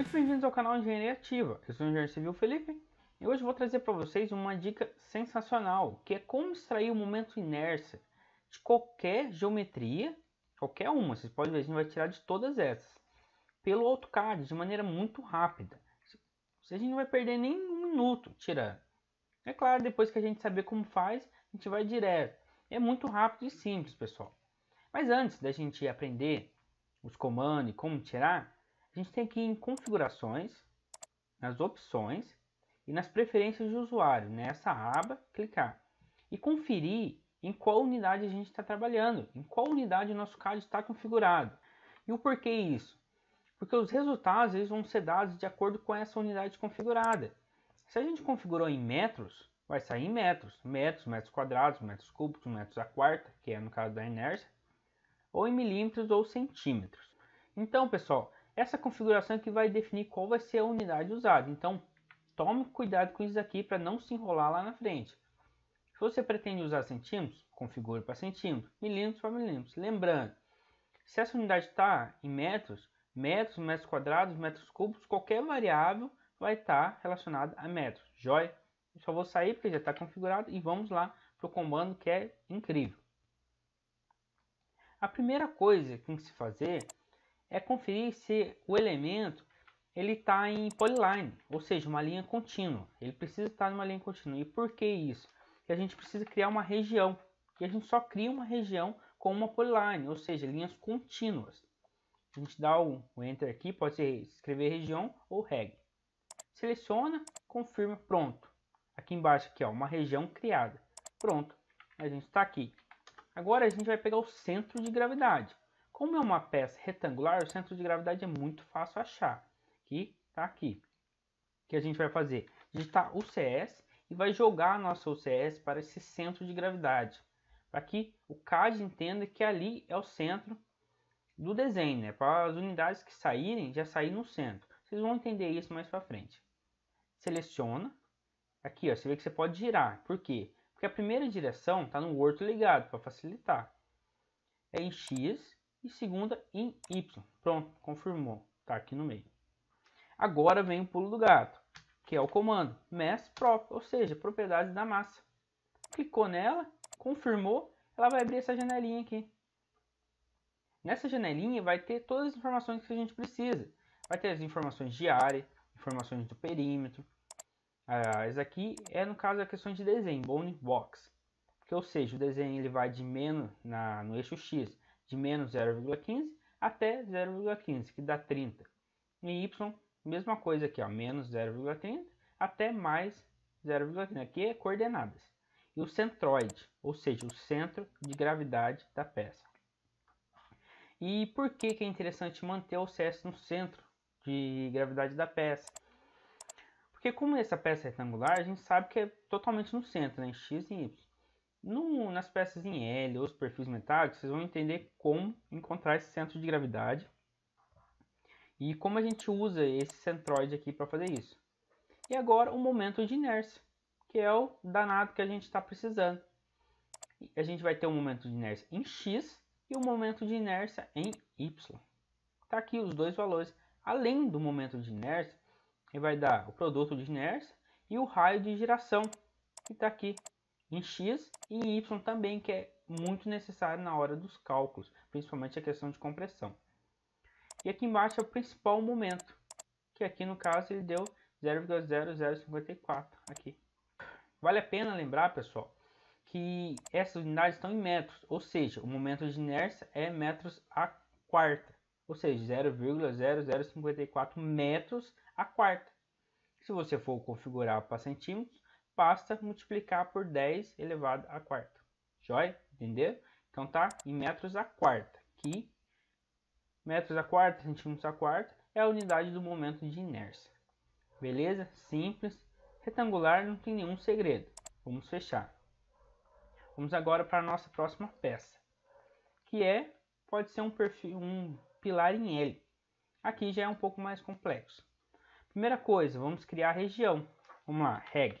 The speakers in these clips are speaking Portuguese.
Muito bem-vindos ao canal Engenharia Ativa, eu sou o engenheiro civil Felipe e hoje vou trazer para vocês uma dica sensacional, que é como extrair o momento inércia de qualquer geometria, qualquer uma, vocês podem ver, a gente vai tirar de todas essas, pelo AutoCAD, de maneira muito rápida. A gente não vai perder nem um minuto tirando. É claro, depois que a gente saber como faz, a gente vai direto. É muito rápido e simples, pessoal. Mas antes da gente aprender os comandos e como tirar, a gente tem que ir em configurações, nas opções e nas preferências de usuário, nessa né? aba, clicar e conferir em qual unidade a gente está trabalhando, em qual unidade o nosso CAD está configurado. E o porquê isso? Porque os resultados eles vão ser dados de acordo com essa unidade configurada. Se a gente configurou em metros, vai sair em metros, metros, metros quadrados, metros cúbicos, metros a quarta, que é no caso da inércia, ou em milímetros ou centímetros. Então, pessoal, essa configuração é que vai definir qual vai ser a unidade usada. Então, tome cuidado com isso aqui para não se enrolar lá na frente. Se você pretende usar centímetros, configure para centímetros, milímetros para milímetros. Lembrando, se essa unidade está em metros, metros, metros quadrados, metros cúbicos, qualquer variável vai estar tá relacionada a metros. Joia? só vou sair porque já está configurado e vamos lá para o comando que é incrível. A primeira coisa que tem que se fazer é conferir se o elemento ele está em polyline, ou seja, uma linha contínua. Ele precisa estar tá numa linha contínua. E por que isso? Porque a gente precisa criar uma região. E a gente só cria uma região com uma polyline, ou seja, linhas contínuas. A gente dá o, Enter aqui, pode ser escrever região ou reg. Seleciona, confirma, pronto. Aqui embaixo, aqui, ó, uma região criada. Pronto, a gente está aqui. Agora a gente vai pegar o centro de gravidade. Como é uma peça retangular, o centro de gravidade é muito fácil achar, que está aqui. O que a gente vai fazer? Digitar o CS e vai jogar a nossa UCS para esse centro de gravidade, para que o CAD entenda que ali é o centro do desenho, né? para as unidades que saírem, já sair no centro. Vocês vão entender isso mais para frente. Seleciona. Aqui, ó, você vê que você pode girar. Por quê? Porque a primeira direção está no orto ligado, para facilitar. É em X e segunda em Y. Pronto, confirmou. Está aqui no meio. Agora vem o pulo do gato, que é o comando mass prop, ou seja, propriedades da massa. Clicou nela, confirmou, ela vai abrir essa janelinha aqui. Nessa janelinha vai ter todas as informações que a gente precisa. Vai ter as informações de área, informações do perímetro. Ah, essa aqui é, no caso, a questão de desenho, bone box. Que, ou seja, o desenho ele vai de menos na, no eixo X de menos 0,15 até 0,15, que dá 30. E y, mesma coisa aqui, ó, menos 0,30 até mais 0,30. Aqui é coordenadas. E o centroide, ou seja, o centro de gravidade da peça. E por que, que é interessante manter o CS no centro de gravidade da peça? Porque como essa peça é retangular, a gente sabe que é totalmente no centro, né, em x e y. No, nas peças em L ou os perfis metálicos, vocês vão entender como encontrar esse centro de gravidade e como a gente usa esse centroide aqui para fazer isso. E agora o momento de inércia, que é o danado que a gente está precisando. A gente vai ter um momento de inércia em X e o um momento de inércia em Y. Está aqui os dois valores. Além do momento de inércia, ele vai dar o produto de inércia e o raio de giração, que está aqui em x e em y também, que é muito necessário na hora dos cálculos, principalmente a questão de compressão. E aqui embaixo é o principal momento, que aqui no caso ele deu 0,0054 aqui. Vale a pena lembrar, pessoal, que essas unidades estão em metros, ou seja, o momento de inércia é metros a quarta, ou seja, 0,0054 metros a quarta. Se você for configurar para centímetros, basta multiplicar por 10 elevado à quarta. Joia? Entendeu? Então tá em metros à quarta, que metros à quarta, centímetros à quarta, é a unidade do momento de inércia. Beleza? Simples. Retangular não tem nenhum segredo. Vamos fechar. Vamos agora para a nossa próxima peça, que é pode ser um perfil, um pilar em L. Aqui já é um pouco mais complexo. Primeira coisa, vamos criar a região. Vamos lá, reg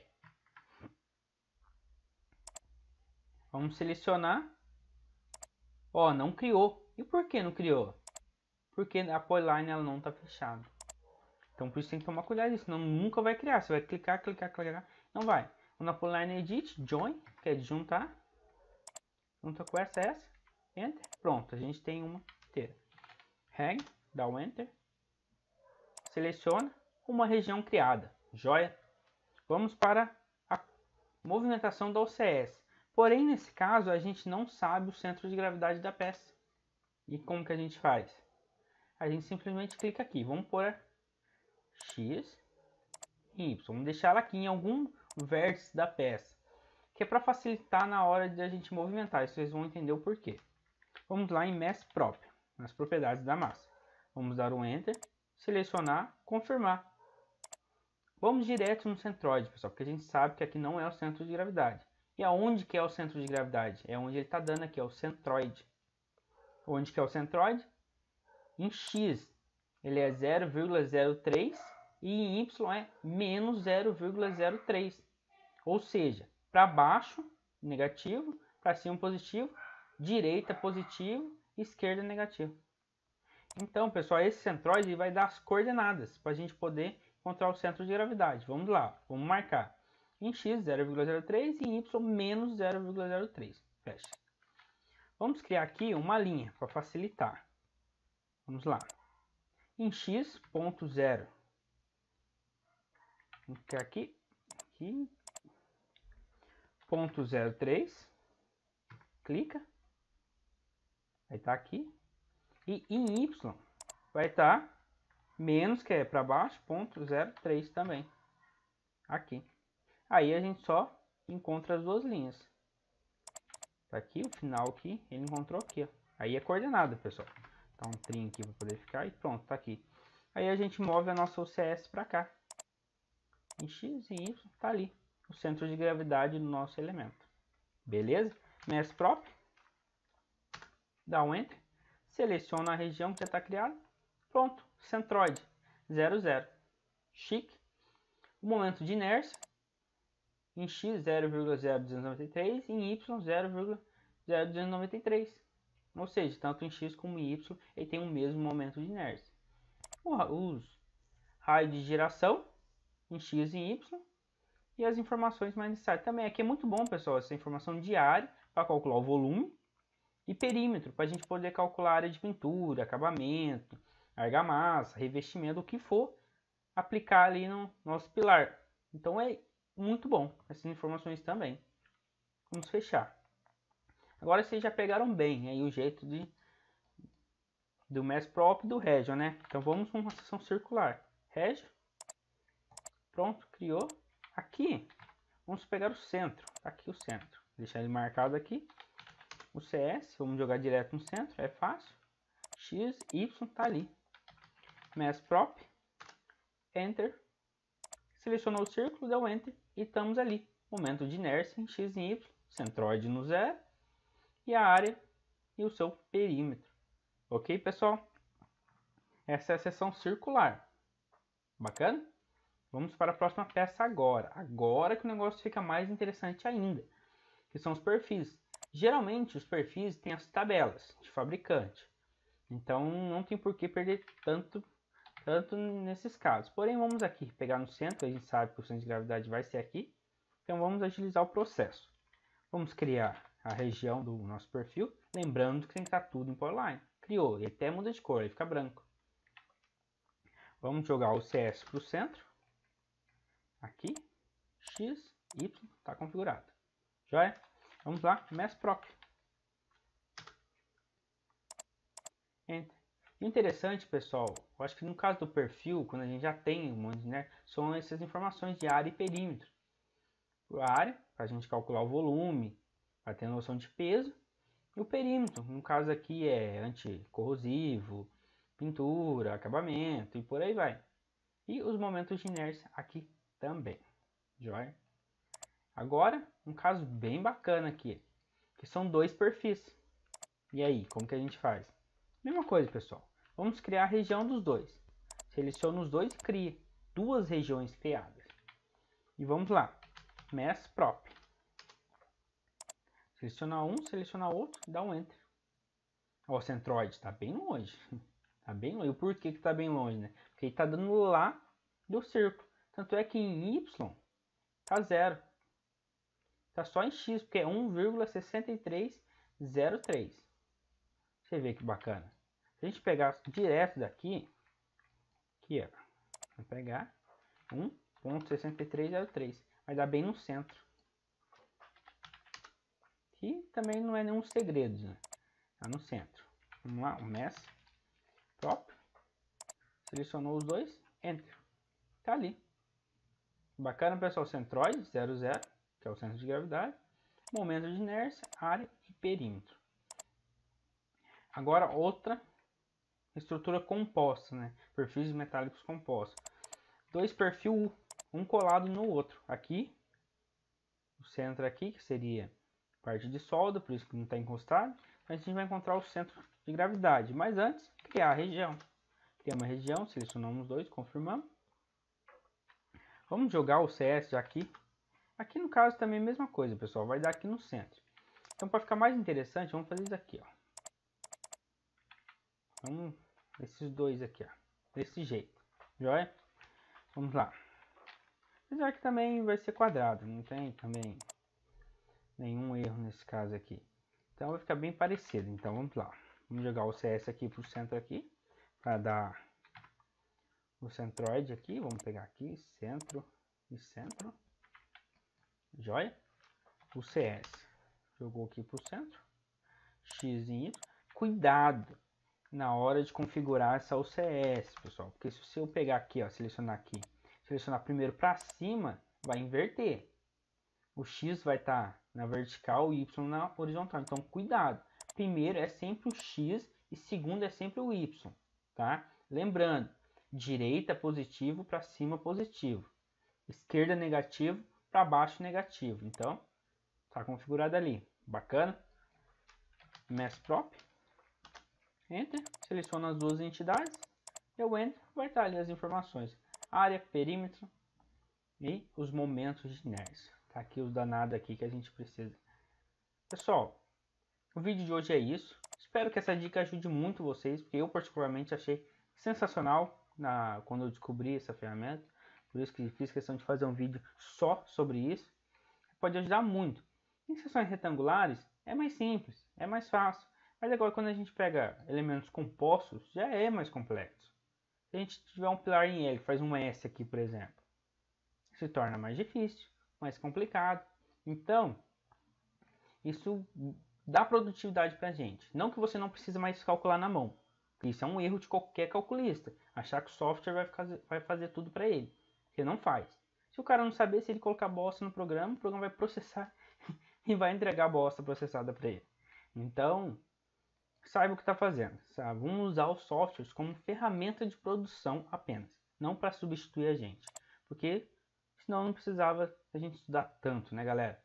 Vamos selecionar. Ó, não criou. E por que não criou? Porque a polyline ela não está fechada. Então por isso tem que tomar cuidado disso, senão nunca vai criar. Você vai clicar, clicar, clicar, não vai. Vamos na polyline edit, join, que é de juntar. Junta com essa, essa, enter. Pronto, a gente tem uma inteira. Reg, dá o enter. Seleciona uma região criada. Joia. Vamos para a movimentação da OCS. Porém, nesse caso, a gente não sabe o centro de gravidade da peça. E como que a gente faz? A gente simplesmente clica aqui. Vamos pôr X e Y. Vamos deixar ela aqui em algum vértice da peça. Que é para facilitar na hora de a gente movimentar. Isso vocês vão entender o porquê. Vamos lá em Mass Prop, Nas propriedades da massa. Vamos dar um Enter. Selecionar. Confirmar. Vamos direto no centroide, pessoal. Porque a gente sabe que aqui não é o centro de gravidade. E aonde que é o centro de gravidade? É onde ele está dando aqui, é o centroide. Onde que é o centroide? Em x ele é 0,03 e em y é menos 0,03. Ou seja, para baixo negativo, para cima positivo, direita positivo, esquerda negativo. Então, pessoal, esse centroide vai dar as coordenadas para a gente poder encontrar o centro de gravidade. Vamos lá, vamos marcar em x 0,03 e em y menos 0,03. Fecha. Vamos criar aqui uma linha para facilitar. Vamos lá. Em x, ponto zero. Vamos criar aqui. aqui. Ponto 03. Clica. Vai estar tá aqui. E em y vai estar tá menos, que é para baixo, ponto 03 também. Aqui. Aí a gente só encontra as duas linhas. Tá aqui, o final aqui, ele encontrou aqui, ó. Aí é coordenada, pessoal. Tá um trim aqui para poder ficar e pronto, tá aqui. Aí a gente move a nossa UCS para cá. Em X e Y tá ali, o centro de gravidade do nosso elemento. Beleza? Mesh prop. Dá um Enter. Seleciona a região que já está criada. Pronto, centroide. 0, 0. Chique. O momento de inércia em x 0,0293 e em y 0,0293. Ou seja, tanto em x como em y ele tem o mesmo momento de inércia. Os raios de giração em x e em y e as informações mais necessárias. Também aqui é muito bom, pessoal, essa informação de área para calcular o volume e perímetro, para a gente poder calcular a área de pintura, acabamento, argamassa, revestimento, o que for aplicar ali no nosso pilar. Então é muito bom. Essas informações também. Vamos fechar. Agora vocês já pegaram bem aí o jeito de do MES prop e do Regio, né? Então vamos com uma seção circular. Regio. Pronto, criou. Aqui, vamos pegar o centro. Tá aqui o centro. deixar ele marcado aqui. O CS, vamos jogar direto no centro, é fácil. X, Y tá ali. MES prop. Enter selecionou o círculo, deu Enter e estamos ali. Momento de inércia em X e Y, centroide no zero e a área e o seu perímetro. Ok, pessoal? Essa é a seção circular. Bacana? Vamos para a próxima peça agora. Agora que o negócio fica mais interessante ainda, que são os perfis. Geralmente os perfis têm as tabelas de fabricante. Então não tem por que perder tanto tanto nesses casos. Porém, vamos aqui pegar no centro, a gente sabe que o centro de gravidade vai ser aqui, então vamos agilizar o processo. Vamos criar a região do nosso perfil, lembrando que tem que estar tá tudo em polyline. Criou, ele até muda de cor, ele fica branco. Vamos jogar o CS para o centro, aqui, X, Y, está configurado. Joia? Vamos lá, Mass Enter. Interessante, pessoal. Eu acho que no caso do perfil, quando a gente já tem um monte, né, são essas informações de área e perímetro. A área, para a gente calcular o volume, para ter noção de peso, e o perímetro. No caso aqui é anticorrosivo, pintura, acabamento e por aí vai. E os momentos de inércia aqui também. Joia? Agora, um caso bem bacana aqui, que são dois perfis. E aí, como que a gente faz? Mesma coisa, pessoal. Vamos criar a região dos dois. Seleciona os dois e crie duas regiões criadas. E vamos lá. Mesh Prop. Seleciona um, seleciona outro, e dá um Enter. Ó, o Centroid está bem longe. Está bem longe. E por que está bem longe, né? Porque ele está dando lá do círculo. Tanto é que em Y está zero. Está só em X, porque é 1,6303. Você vê que bacana a gente pegar direto daqui, aqui ó, vou pegar 1.6303, vai dar bem no centro. Que também não é nenhum segredo, né? Tá no centro. Vamos lá, o mess top, selecionou os dois, enter. Tá ali. Bacana, pessoal, centroide, 00, que é o centro de gravidade, momento de inércia, área e perímetro. Agora outra estrutura composta, né? perfis metálicos compostos. Dois perfil um colado no outro. Aqui, o centro aqui, que seria parte de solda, por isso que não está encostado. A gente vai encontrar o centro de gravidade. Mas antes, criar a região. Criar uma região, selecionamos dois, confirmamos. Vamos jogar o CS já aqui. Aqui no caso também é a mesma coisa, pessoal. Vai dar aqui no centro. Então, para ficar mais interessante, vamos fazer isso aqui, ó. Vamos esses dois aqui, ó. Desse jeito, joia? Vamos lá. Apesar que também vai ser quadrado, não tem também nenhum erro nesse caso aqui. Então vai ficar bem parecido. Então vamos lá. Vamos jogar o CS aqui pro centro aqui, para dar o centroide aqui. Vamos pegar aqui, centro e centro. Joia? O CS jogou aqui pro centro. X e Y. Cuidado! na hora de configurar essa UCS, pessoal. Porque se eu pegar aqui, ó, selecionar aqui, selecionar primeiro para cima, vai inverter. O X vai estar tá na vertical, o Y na horizontal. Então, cuidado. Primeiro é sempre o X e segundo é sempre o Y, tá? Lembrando, direita positivo para cima positivo, esquerda negativo para baixo negativo. Então, está configurado ali. Bacana? Mass prop. Enter, seleciono as duas entidades, eu entro, vai estar ali as informações, área, perímetro e os momentos de inércia. Tá aqui os danados aqui que a gente precisa. Pessoal, o vídeo de hoje é isso. Espero que essa dica ajude muito vocês, porque eu particularmente achei sensacional na, quando eu descobri essa ferramenta. Por isso que fiz questão de fazer um vídeo só sobre isso. Pode ajudar muito. Em seções retangulares é mais simples, é mais fácil. Mas agora, quando a gente pega elementos compostos, já é mais complexo. Se a gente tiver um pilar em L, faz um S aqui, por exemplo, se torna mais difícil, mais complicado. Então, isso dá produtividade para a gente. Não que você não precisa mais calcular na mão. Isso é um erro de qualquer calculista. Achar que o software vai, ficar, vai fazer tudo para ele. Porque não faz. Se o cara não saber, se ele colocar bosta no programa, o programa vai processar e vai entregar a bosta processada para ele. Então, saiba o que está fazendo. Sabe? Vamos usar os softwares como ferramenta de produção apenas, não para substituir a gente, porque senão não precisava a gente estudar tanto, né, galera?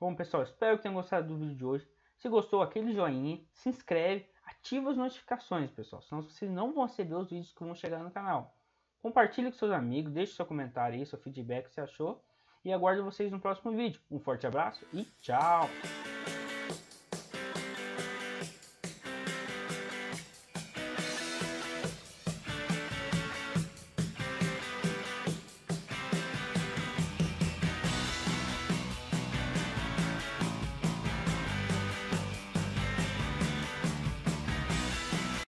Bom, pessoal, espero que tenham gostado do vídeo de hoje. Se gostou, aquele joinha, se inscreve, ativa as notificações, pessoal, senão vocês não vão receber os vídeos que vão chegar no canal. Compartilhe com seus amigos, deixe seu comentário aí, seu feedback que você achou. E aguardo vocês no próximo vídeo. Um forte abraço e tchau!